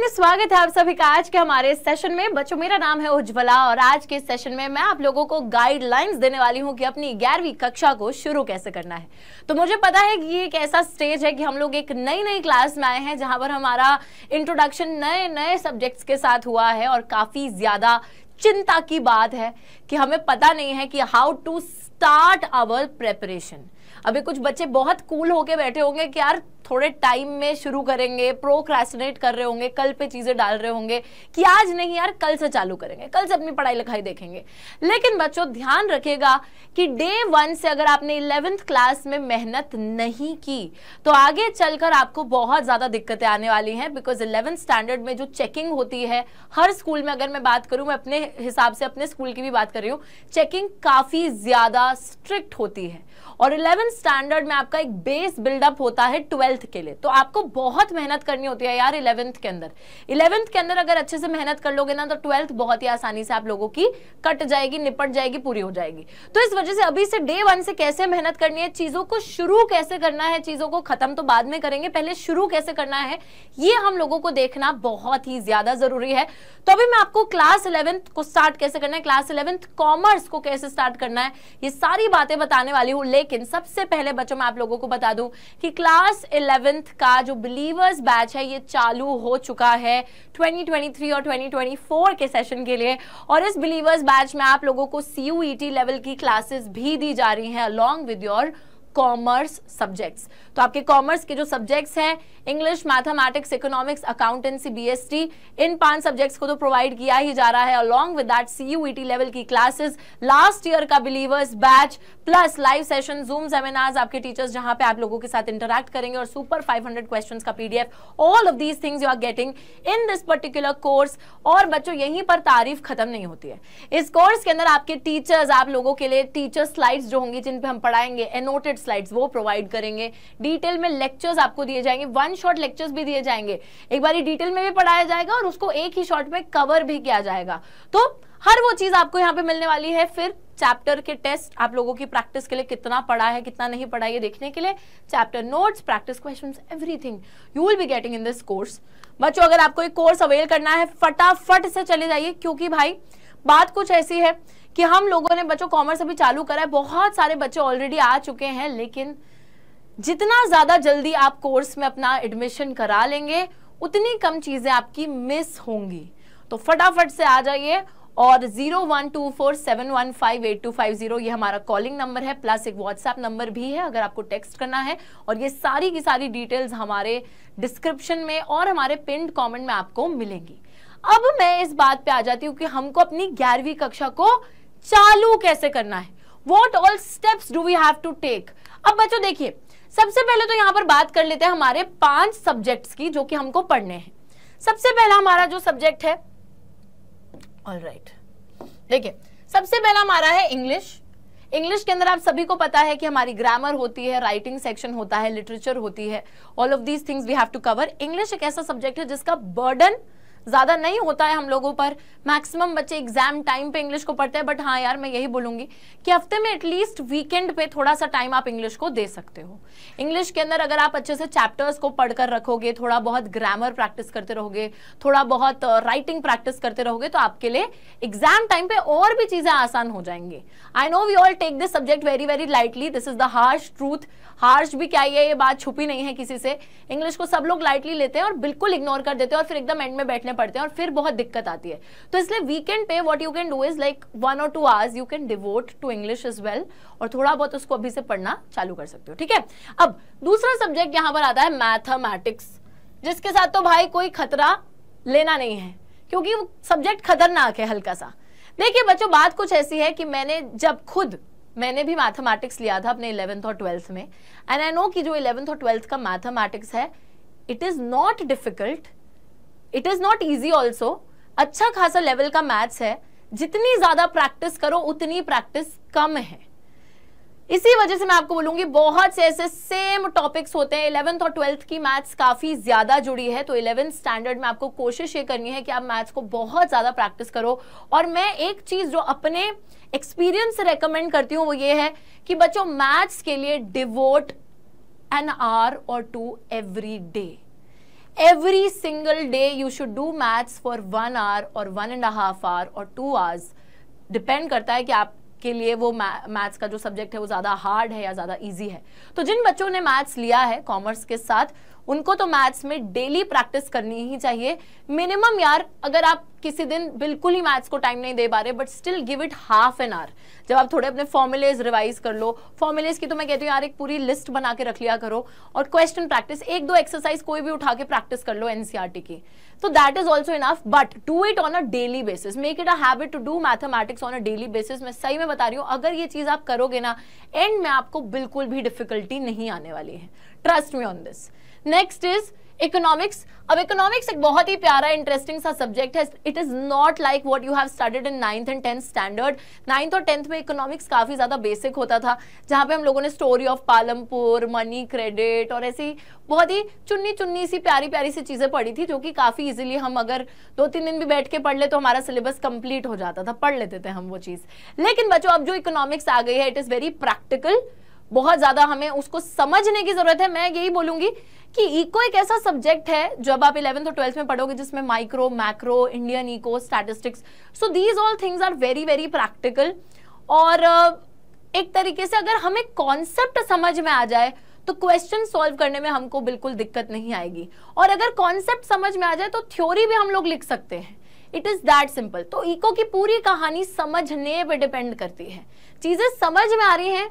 में स्वागत है आप सभी का आज के हमारे सेशन में बच्चों मेरा नाम है उज्ज्वला और आज के सेशन में मैं आप लोगों को गाइडलाइंस देने वाली हूं कि अपनी ग्यारहवीं कक्षा को शुरू कैसे करना है तो मुझे पता है कि ये एक ऐसा स्टेज है कि हम लोग एक नई नई क्लास में आए हैं जहां पर हमारा इंट्रोडक्शन नए नए सब्जेक्ट्स के साथ हुआ है और काफ़ी ज़्यादा चिंता की बात है कि हमें पता नहीं है कि how to start our preparation अभी कुछ बच्चे बहुत कूल होके बैठे होंगे कि यार थोड़े टाइम में शुरू करेंगे प्रोक्रेसिनेट कर रहे होंगे कल पे चीजें डाल रहे होंगे कि आज नहीं यार कल से चालू करेंगे कल से अपनी पढ़ाई लिखाई देखेंगे लेकिन बच्चों ध्यान रखेगा कि डे वन से अगर आपने इलेवेंथ क्लास में मेहनत नहीं की तो आगे चलकर आपको बहुत ज्यादा दिक्कतें आने वाली हैं बिकॉज इलेवेंथ स्टैंडर्ड में जो चेकिंग होती है हर स्कूल में अगर मैं बात करूं मैं अपने हिसाब से अपने स्कूल की भी बात कर रही हूँ चेकिंग काफी ज्यादा स्ट्रिक्ट होती है और इलेवेंथ स्टैंडर्ड में आपका एक बेस बिल्डअप होता है ट्वेल्थ ट्वेल्थ के लिए तो आपको बहुत मेहनत करनी होती है यार इलेवेंथ के अंदर इलेवेंथ के अंदर अगर अच्छे से मेहनत कर लोगे ना तो ट्वेल्थ बहुत ही आसानी से आप लोगों की कट जाएगी निपट जाएगी पूरी हो जाएगी तो इस वजह से अभी से डे वन से कैसे मेहनत करनी है चीजों को शुरू कैसे करना है चीजों को खत्म तो बाद में करेंगे पहले शुरू कैसे करना है ये हम लोगों को देखना बहुत ही ज्यादा जरूरी है तो अभी मैं आपको क्लास इलेवेंथ को स्टार्ट कैसे करना है क्लास इलेवेंथ कॉमर्स को कैसे स्टार्ट करना है ये सारी बातें बताने वाली हूँ लेकिन सबसे पहले बच्चों मैं आप लोगों को बता दूं कि क्लास इलेवेंथ का जो बिलीवर्स बैच है ये चालू हो चुका है 2023 और 2024 के सेशन के लिए और इस बिलीवर्स बैच में आप लोगों को सी लेवल e की क्लासेस भी दी जा रही हैं along with your commerce subjects तो आपके कॉमर्स के जो सब्जेक्ट्स हैं English mathematics economics accountancy BST इन पांच सब्जेक्ट्स को तो प्रोवाइड किया ही जा रहा है along with that CUET level की क्लासेस लास्ट ईयर का believers batch plus live session zoom seminars आपके टीचर्स जहां पे आप लोगों के साथ इंटरेक्ट करेंगे और सुपर 500 क्वेश्चन का PDF all of these things you are getting in this particular course और बच्चों यहीं पर तारीफ खत्म नहीं होती है इस कोर्स के अंदर आपके टीचर्स आप लोगों के लिए टीचर स्लाइड्स जो होंगी जिन हम पढ़ाएंगे एनोटेड स्लाइड्स वो प्रोवाइड करेंगे डिटेल में लेक्चर्स आपको दिए जाएंगे वन शॉर्ट लेक्चर्स भी दिए जाएंगे एक बार डिटेल में भी पढ़ाया जाएगा और उसको एक ही शॉर्ट में कवर भी किया जाएगा तो हर वो चीज आपको यहाँ पे मिलने वाली है फिर चैप्टर के टेस्ट आप लोगों की प्रैक्टिस के लिए कितना पढ़ा है कितना नहीं पढ़ा ये देखने के लिए chapter notes practice question everything you will be getting in this course बच्चों अगर आपको एक कोर्स अवेल करना है फटाफट से चले जाइए क्योंकि भाई बात कुछ ऐसी है कि हम लोगों ने बच्चों कॉमर्स अभी चालू करा है बहुत सारे बच्चे ऑलरेडी आ चुके हैं लेकिन जितना ज़्यादा जल्दी आप कोर्स में अपना एडमिशन करा लेंगे उतनी कम चीज़ें आपकी मिस होंगी तो फटाफट से आ जाइए और zero one two four seven one five eight two five zero ये हमारा कॉलिंग नंबर है प्लस एक व्हाट्सएप नंबर भी है अगर आपको टेक्स्ट करना है और ये सारी की सारी डिटेल्स हमारे डिस्क्रिप्शन में और हमारे पिंड कमेंट में आपको मिलेंगी अब मैं इस बात पे आ जाती हूँ कि हमको अपनी ग्यारहवीं कक्षा को चालू कैसे करना है what all steps do we have to take अब बच्चों देखिए सबसे पहले तो यहाँ पर बात कर लेते हैं हमारे पांच सब्जेक्ट्स की जो कि हमको पढ़ने हैं सबसे पहला हमारा जो सब्जेक्ट है ऑल राइट देखिए सबसे पहला हमारा है इंग्लिश इंग्लिश के अंदर आप सभी को पता है कि हमारी ग्रामर होती है राइटिंग सेक्शन होता है लिटरेचर होती है all of these things we have to cover English एक ऐसा सब्जेक्ट है जिसका बर्डन ज़्यादा नहीं होता है हम लोगों पर मैक्सिमम बच्चे एग्जाम टाइम पे इंग्लिश को पढ़ते हैं बट हाँ यार मैं यही बोलूंगी कि हफ्ते में एटलीस्ट वीकेंड पे थोड़ा सा टाइम आप इंग्लिश को दे सकते हो इंग्लिश के अंदर अगर आप अच्छे से चैप्टर्स को पढ़कर रखोगे थोड़ा बहुत ग्रामर प्रैक्टिस करते रहोगे थोड़ा बहुत राइटिंग प्रैक्टिस करते रहोगे तो आपके लिए एग्जाम टाइम पे और भी चीज़ें आसान हो जाएंगे I know we all take this subject very very lightly this is the harsh truth harsh भी क्या है ये बात छुपी नहीं है किसी से इंग्लिश को सब लोग लाइटली लेते हैं और बिल्कुल इग्नोर कर देते हैं और फिर एकदम एंड में बैठने पड़ते हैं और फिर बहुत दिक्कत आती है तो इसलिए वीकेंड पे what you can do is like one or two hours you can devote to English is well और थोड़ा बहुत उसको अभी से पढ़ना चालू कर सकते हो ठीक है अब दूसरा सब्जेक्ट यहां पर आता है मैथमेटिक्स जिसके साथ तो भाई कोई खतरा लेना नहीं है क्योंकि वो सब्जेक्ट खतरनाक है हल्का सा देखिए बच्चों बात कुछ ऐसी है कि मैंने जब खुद मैंने भी मैथमेटिक्स लिया था अपने इलेवंथ और ट्वेल्थ में एंड आई नो कि जो इलेवंथ और ट्वेल्थ का मैथमेटिक्स है it is not difficult it is not easy also अच्छा खासा लेवल का मैथ्स है जितनी ज्यादा प्रैक्टिस करो उतनी प्रैक्टिस कम है इसी वजह से मैं आपको बोलूंगी बहुत से ऐसे सेम टॉपिक्स होते हैं इलेवंथ और ट्वेल्थ की मैथ्स काफी ज्यादा जुड़ी है तो इलेवेंथ स्टैंडर्ड में आपको कोशिश ये करनी है कि आप मैथ्स को बहुत ज्यादा प्रैक्टिस करो और मैं एक चीज जो अपने एक्सपीरियंस से रेकमेंड करती हूँ वो ये है कि बच्चों मैथ्स के लिए devote an hour or two every day every single day you should do maths for one hour or one and half hour or two hours depend करता है कि आप के लिए वो मैथ्स का जो सब्जेक्ट है वो ज़्यादा हार्ड है या ज़्यादा इजी है तो जिन बच्चों ने मैथ्स लिया है कॉमर्स के साथ उनको तो मैथ्स में डेली प्रैक्टिस करनी ही चाहिए मिनिमम यार अगर आप किसी दिन बिल्कुल ही मैथ्स को टाइम नहीं दे पा रहे but still give it half an hour जब आप थोड़े अपने फॉर्मुलेज रिवाइज कर लो फॉर्मुलेज की तो मैं कहती हूँ यार एक पूरी लिस्ट बना के रख लिया करो और क्वेश्चन प्रैक्टिस एक दो एक्सरसाइज कोई भी उठा के प्रैक्टिस कर लो एनसीआरटी e की तो that is also enough but do it on a daily basis make it a habit to do mathematics on a daily basis मैं सही में बता रही हूँ अगर ये चीज़ आप करोगे ना एंड में आपको बिल्कुल भी डिफिकल्टी नहीं आने वाली है trust me on this next is economics अब इकोनॉमिक्स एक बहुत ही प्यारा इंटरेस्टिंग सा सब्जेक्ट है it is not like what you have studied in ninth and tenth standard ninth और टेंथ में इकोनॉमिक्स काफी ज्यादा बेसिक होता था जहां पे हम लोगों ने story of Palampur money credit और ऐसी बहुत ही चुन्नी चुन्नी सी प्यारी प्यारी सी चीजें पढ़ी थी जो कि काफी इजिली हम अगर दो तीन दिन भी बैठ के पढ़ ले तो हमारा सिलेबस कंप्लीट हो जाता था पढ़ लेते थे हम वो चीज लेकिन बच्चों अब जो इकोनॉमिक्स आ गई है इट इज वेरी प्रैक्टिकल बहुत ज्यादा हमें उसको समझने की जरूरत है मैं यही बोलूंगी कि इको एक ऐसा सब्जेक्ट है जब आप इलेवंथ और ट्वेल्थ में पढ़ोगे जिसमें micro macro Indian eco statistics so these all things are very very practical और uh, एक तरीके से अगर हमें कॉन्सेप्ट समझ में आ जाए तो क्वेश्चन सॉल्व करने में हमको बिल्कुल दिक्कत नहीं आएगी और अगर कॉन्सेप्ट समझ में आ जाए तो थ्योरी भी हम लोग लिख सकते हैं इट इज दैट सिंपल तो इको की पूरी कहानी समझने पर डिपेंड करती है चीजें समझ में आ रही हैं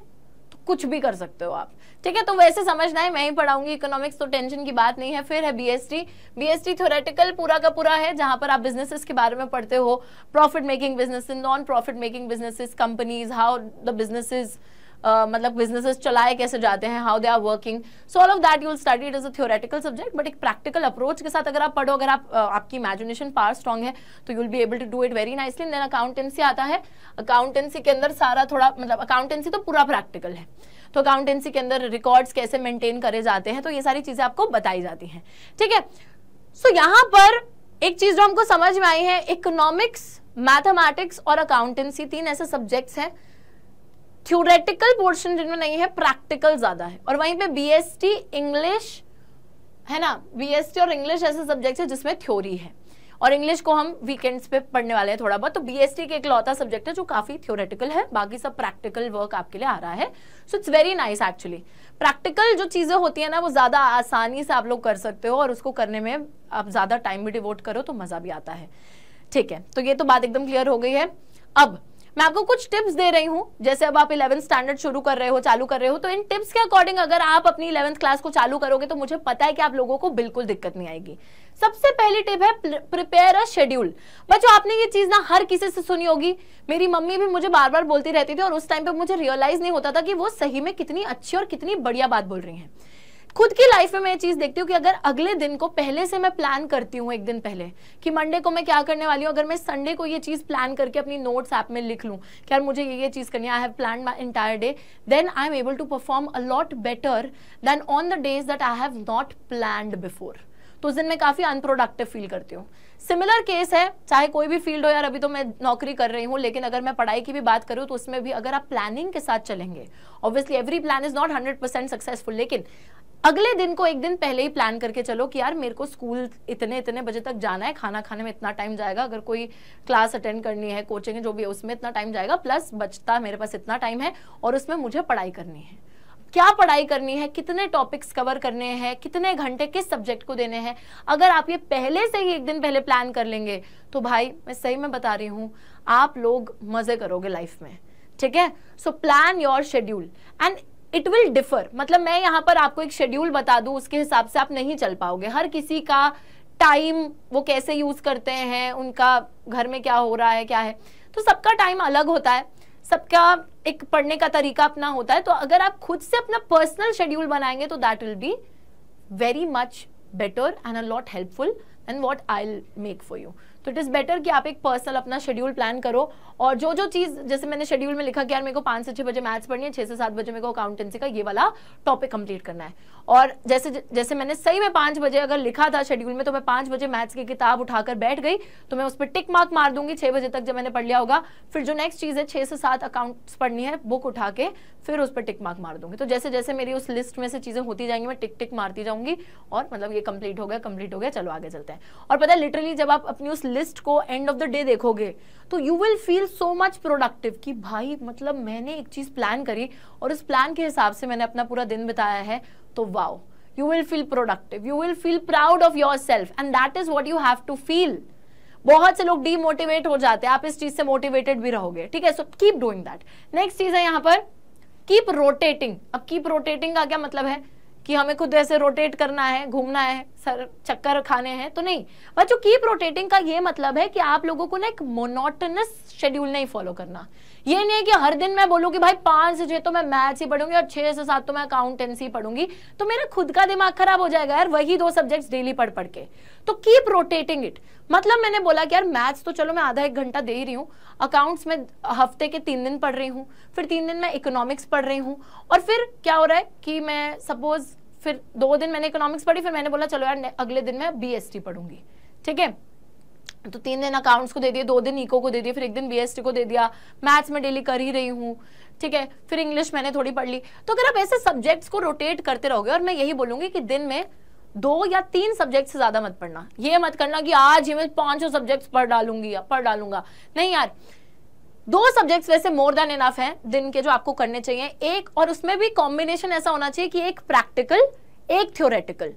कुछ भी कर सकते हो आप ठीक है तो वैसे समझना है मैं ही पढ़ाऊंगी इकोनॉमिक्स तो टेंशन की बात नहीं है फिर है बीएसटी बीएसटी थ्योरेटिकल पूरा का पूरा है जहां पर आप बिजनेसेस के बारे में पढ़ते हो profit making business non profit making businesses companies how the businesses मतलब बिजनेसेस चलाए कैसे जाते हैं how they are working so all of that you will study it is a theoretical subject but एक प्रैक्टिकल अप्रोच के साथ अगर आप पढ़ो अगर आप uh, आपकी इमेजिनेशन पावर स्ट्रॉन्ग है तो you will be able to do it very nicely then accountancy आता है अकाउंटेंसी के अंदर सारा थोड़ा मतलब अकाउंटेंसी तो पूरा प्रैक्टिकल है तो अकाउंटेंसी के अंदर रिकॉर्ड्स कैसे मेंटेन करे जाते हैं तो ये सारी चीज़ें आपको बताई जाती हैं ठीक है सो so, यहाँ पर एक चीज़ जो हमको समझ में आई है इकोनॉमिक्स मैथमेटिक्स और अकाउंटेंसी तीन ऐसे सब्जेक्ट्स हैं थ्योरेटिकल पोर्शन जिनमें नहीं है प्रैक्टिकल ज्यादा है और वहीं पे बीएसटी इंग्लिश है ना बीएसटी और इंग्लिश ऐसे सब्जेक्ट है जिसमें थ्योरी है और इंग्लिश को हम वीकेंड्स पे पढ़ने वाले हैं थोड़ा बहुत तो बीएसटी के एक लौता सब्जेक्ट है जो काफी थ्योरेटिकल है बाकी सब प्रैक्टिकल वर्क आपके लिए आ रहा है so it's very nice actually practical जो चीज़ें होती है ना वो ज़्यादा आसानी से आप लोग कर सकते हो और उसको करने में आप ज़्यादा टाइम भी डिवोट करो तो मज़ा भी आता है ठीक है तो ये तो बात एकदम क्लियर हो गई है अब मैं आपको कुछ टिप्स दे रही हूँ जैसे अब आप इलेवंथ स्टैंडर्ड शुरू कर रहे हो चालू कर रहे हो तो इन टिप्स के अकॉर्डिंग अगर आप अपनी इलेवंथ क्लास को चालू करोगे तो मुझे पता है कि आप लोगों को बिल्कुल दिक्कत नहीं आएगी सबसे पहली टिप है प्रिपेयर अ शेड्यूल बच्चों आपने ये चीज ना हर किसी से सुनी होगी मेरी मम्मी भी मुझे बार बार बोलती रहती थी और उस टाइम पे मुझे रियलाइज नहीं होता था कि वो सही में कितनी अच्छी और कितनी बढ़िया बात बोल रही है खुद की लाइफ में मैं ये चीज़ देखती हूँ कि अगर अगले दिन को पहले से मैं प्लान करती हूँ एक दिन पहले कि मंडे को मैं क्या करने वाली हूँ अगर मैं संडे को ये चीज़ प्लान करके अपनी नोट्स ऐप में लिख लूँ कि यार मुझे ये ये चीज़ करनी I have plan my entire day then I am able to perform a lot better than on the days that I have not plan before तो उस दिन मैं काफ़ी अनप्रोडक्टिव फील करती हूँ सिमिलर केस है चाहे कोई भी फील्ड हो यार अभी तो मैं नौकरी कर रही हूँ लेकिन अगर मैं पढ़ाई की भी बात करूँ तो उसमें भी अगर आप प्लानिंग के साथ चलेंगे obviously every plan is not hundred percent successful लेकिन अगले दिन को एक दिन पहले ही प्लान करके चलो कि यार मेरे को स्कूल इतने इतने बजे तक जाना है खाना खाने में इतना टाइम जाएगा अगर कोई क्लास अटेंड करनी है कोचिंग जो भी है उसमें इतना टाइम जाएगा प्लस बचता मेरे पास इतना टाइम है और उसमें मुझे पढ़ाई करनी है क्या पढ़ाई करनी है कितने टॉपिक्स कवर करने हैं कितने घंटे किस सब्जेक्ट को देने हैं अगर आप ये पहले से ही एक दिन पहले प्लान कर लेंगे तो भाई मैं सही में बता रही हूँ आप लोग मज़े करोगे लाइफ में ठीक है so plan your schedule and it will differ मतलब मैं यहाँ पर आपको एक शेड्यूल बता दू उसके हिसाब से आप नहीं चल पाओगे हर किसी का टाइम वो कैसे यूज़ करते हैं उनका घर में क्या हो रहा है क्या है तो सबका टाइम अलग होता है सबका एक पढ़ने का तरीका अपना होता है तो अगर आप खुद से अपना पर्सनल शेड्यूल बनाएंगे तो that will be very much better and a lot helpful and what I make for you तो इट इज़ बेटर कि आप एक पर्सनल अपना शेड्यूल प्लान करो और जो जो चीज़ जैसे मैंने शेड्यूल में लिखा कि यार मेरे को पांच से छह बजे मैथ्स पढ़नी है छह से सात बजे मेरे को अकाउंटेंसी का ये वाला टॉपिक कंप्लीट करना है और जैसे जैसे मैंने सही में पांच बजे अगर लिखा था शेड्यूल में तो मैं पांच बजे मैथ्स की किताब उठाकर बैठ गई तो मैं उस पर टिक मार्क मार दूंगी छह बजे तक जब मैंने पढ़ लिया होगा फिर जो नेक्स्ट चीज़ है छह से सात अकाउंट्स पढ़नी है बुक उठा के फिर उस पर टिक मार्क मार दूंगी तो जैसे जैसे मेरी उस लिस्ट में से चीज़ें होती जाएंगी मैं टिक टिक मारती जाऊंगी और मतलब ये कंप्लीट हो गया कंप्लीट हो गया चलो आगे चलते हैं और पता है लिटरली जब आप अपनी उस लिस्ट को एंड ऑफ द डे देखोगे तो you will feel so much productive कि भाई मतलब मैंने एक चीज़ प्लान करी और उस प्लान के हिसाब से मैंने अपना पूरा दिन बिताया है तो wow you will feel productive you will feel proud of yourself and that is what you have to feel बहुत से लोग डीमोटिवेट हो जाते हैं आप इस चीज से मोटिवेटेड भी रहोगे ठीक है so keep doing that next चीज है यहां पर कीप रोटेटिंग अब कीप रोटेटिंग का क्या मतलब है कि हमें खुद ऐसे रोटेट करना है घूमना है सर चक्कर खाने हैं तो नहीं बच्चों कीप रोटेटिंग का ये मतलब है कि आप लोगों को ना एक मोनोटनस शेड्यूल नहीं फॉलो करना ये नहीं है कि हर दिन मैं बोलूँ कि भाई पाँच से छः तो मैं मैथ्स ही पढ़ूंगी और छः से सात तो मैं अकाउंटेंसी पढ़ूंगी तो मेरा खुद का दिमाग खराब हो जाएगा यार वही दो सब्जेक्ट्स डेली पढ़ पढ़ के तो कीप रोटेटिंग इट मतलब मैंने बोला कि यार मैथ्स तो चलो मैं आधा एक घंटा दे ही रही हूँ अकाउंट्स में हफ्ते के तीन दिन पढ़ रही हूँ फिर तीन दिन मैं इकोनॉमिक्स पढ़ रही हूँ और फिर क्या हो रहा है कि मैं सपोज फिर दो दिन मैंने इकोनॉमिक्स पढ़ी फिर मैंने बोला चलो यार अगले दिन मैं बी पढ़ूंगी ठीक है तो तीन दिन अकाउंट्स को दे दिए दो दिन इको को दे दिए फिर एक दिन बीएसटी को दे दिया मैथ्स में डेली कर ही रही हूँ ठीक है फिर इंग्लिश मैंने थोड़ी पढ़ ली तो अगर आप ऐसे सब्जेक्ट्स को रोटेट करते रहोगे और मैं यही बोलूंगी कि दिन में दो या तीन सब्जेक्ट से ज्यादा मत पढ़ना ये मत करना कि आज ही मैं पांचों सब्जेक्ट्स पढ़ डालूंगी या पढ़ डालूंगा नहीं यार दो सब्जेक्ट्स वैसे मोर देन इनफ हैं दिन के जो आपको करने चाहिए एक और उसमें भी कॉम्बिनेशन ऐसा होना चाहिए कि एक प्रैक्टिकल एक थ्योरेटिकल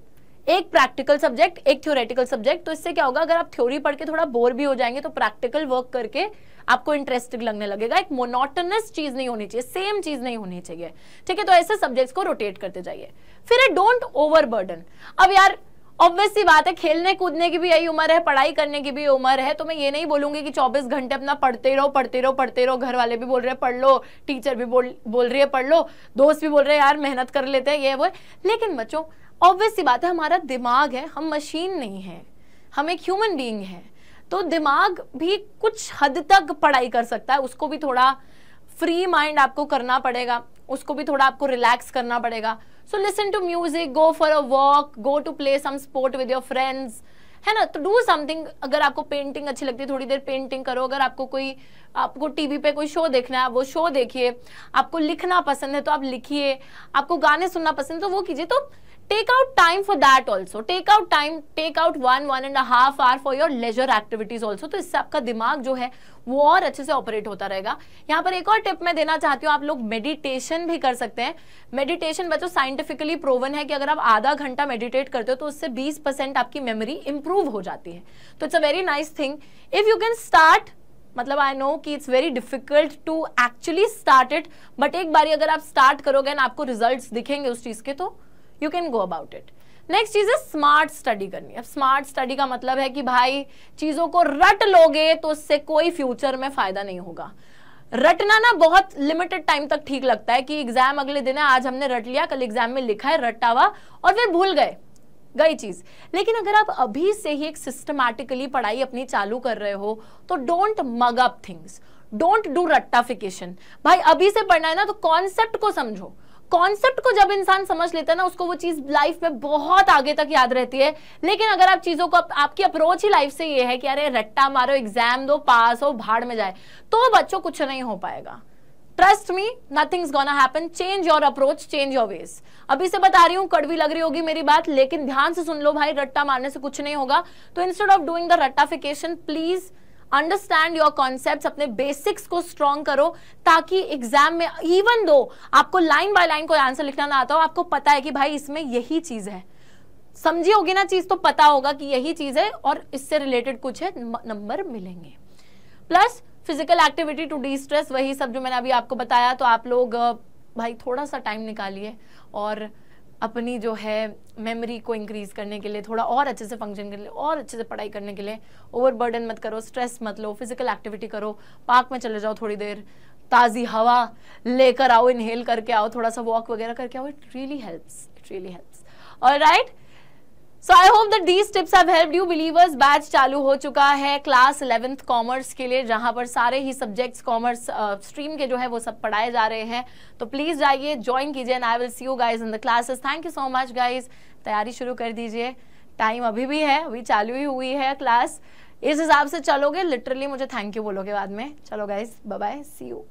एक प्रैक्टिकल सब्जेक्ट एक थ्योरेटिकल सब्जेक्ट तो इससे क्या होगा अगर आप थ्योरी पढ़ के थोड़ा बोर भी हो जाएंगे तो प्रैक्टिकल वर्क करके आपको इंटरेस्टिंग लगने लगेगा एक मोनोटनस चीज नहीं होनी चाहिए सेम चीज नहीं होनी चाहिए ठीक है तो ऐसे सब्जेक्ट्स को रोटेट करते जाइए फिर डोंट ओवर बर्डन अब यार ऑब्वियस सी बात है खेलने कूदने की भी यही उम्र है पढ़ाई करने की भी उम्र है तो मैं ये नहीं बोलूंगी कि 24 घंटे अपना पढ़ते रहो पढ़ते रहो पढ़ते रहो घर वाले भी बोल रहे हैं पढ़ लो टीचर भी बोल बोल रही है पढ़ लो दोस्त भी बोल रहे हैं यार मेहनत कर लेते हैं ये वो लेकिन बच्चों ऑब्वियस सी बात है हमारा दिमाग है हम मशीन नहीं है हम एक ह्यूमन बीइंग है तो दिमाग भी कुछ हद तक पढ़ाई कर सकता है उसको भी थोड़ा फ्री माइंड आपको करना पड़ेगा उसको भी थोड़ा आपको रिलैक्स करना पड़ेगा so listen to music go for a walk go to play some sport with your friends है ना तो डू समथिंग अगर आपको पेंटिंग अच्छी लगती है थोड़ी देर पेंटिंग करो अगर आपको कोई आपको टीवी पे कोई शो देखना है वो शो देखिए आपको लिखना पसंद है तो आप लिखिए आपको गाने सुनना पसंद है तो वो कीजिए तो take out time for that also take out time take out one one and a half hour for your leisure activities also तो इससे आपका दिमाग जो है वो और अच्छे से ऑपरेट होता रहेगा यहाँ पर एक और टिप मैं देना चाहती हूँ आप लोग मेडिटेशन भी कर सकते हैं मेडिटेशन बच्चों साइंटिफिकली प्रोवन है कि अगर आप आधा घंटा मेडिटेट करते हो तो उससे 20 परसेंट आपकी मेमोरी इंप्रूव हो जाती है तो it's a very nice thing if you can start मतलब आई नो कि it's very difficult to actually start it but एक बार अगर आप स्टार्ट करोगे ना आपको रिजल्ट दिखेंगे उस चीज के तो you can go about it next चीज़ है स्मार्ट स्टडी करनी अब स्मार्ट स्टडी का मतलब है कि भाई चीज़ों को रट लोगे तो उससे कोई फ्यूचर में फ़ायदा नहीं होगा रटना ना बहुत लिमिटेड टाइम तक ठीक लगता है कि एग्जाम अगले दिन है आज हमने रट लिया कल एग्जाम में लिखा है रटा हुआ और फिर भूल गए गई चीज़ लेकिन अगर आप अभी से ही एक सिस्टमैटिकली पढ़ाई अपनी चालू कर रहे हो तो don't mug up things don't do रट्टाफिकेशन भाई अभी से पढ़ना है ना तो कॉन्सेप्ट को समझो कॉन्सेप्ट को जब इंसान समझ लेता है ना उसको वो चीज लाइफ में बहुत आगे तक याद रहती है लेकिन अगर आप चीजों को आपकी अप्रोच ही लाइफ से ये है कि अरे रट्टा मारो एग्जाम दो पास हो भाड़ में जाए तो बच्चों कुछ नहीं हो पाएगा trust me nothing is gonna happen change your approach change your ways अभी से बता रही हूं कड़वी लग रही होगी मेरी बात लेकिन ध्यान से सुन लो भाई रट्टा मारने से कुछ नहीं होगा तो इंस्टेड ऑफ डूइंग द रट्टाफिकेशन प्लीज अंडरस्टैंड योर कॉन्सेप्ट अपने बेसिक्स को स्ट्रॉन्ग करो ताकि एग्जाम में इवन दो आपको लाइन बाय लाइन कोई आंसर लिखना ना आता हो आपको पता है कि भाई इसमें यही चीज है समझी होगी ना चीज तो पता होगा कि यही चीज है और इससे रिलेटेड कुछ है नंबर मिलेंगे plus physical activity to destress वही सब जो मैंने अभी आपको बताया तो आप लोग भाई थोड़ा सा टाइम निकालिए और अपनी जो है मेमोरी को इंक्रीज़ करने के लिए थोड़ा और अच्छे से फंक्शन करने और अच्छे से पढ़ाई करने के लिए ओवर बर्डन मत करो स्ट्रेस मत लो फिजिकल एक्टिविटी करो पार्क में चले जाओ थोड़ी देर ताज़ी हवा लेकर आओ इनहेल करके आओ थोड़ा सा वॉक वगैरह करके आओ it really helps it really helps और right so I hope that these tips have help you believers batch चालू हो चुका है क्लास इलेवेंथ कॉमर्स के लिए जहां पर सारे ही सब्जेक्ट्स कॉमर्स स्ट्रीम के जो है वो सब पढ़ाए जा रहे हैं तो प्लीज जाइए ज्वाइन कीजिए and I will see you guys in the classes thank you so much guys तैयारी शुरू कर दीजिए टाइम अभी भी है अभी चालू ही हुई है क्लास इस हिसाब से चलोगे लिटरली मुझे थैंक यू बोलोगे बाद में चलो गाइज बाय सी यू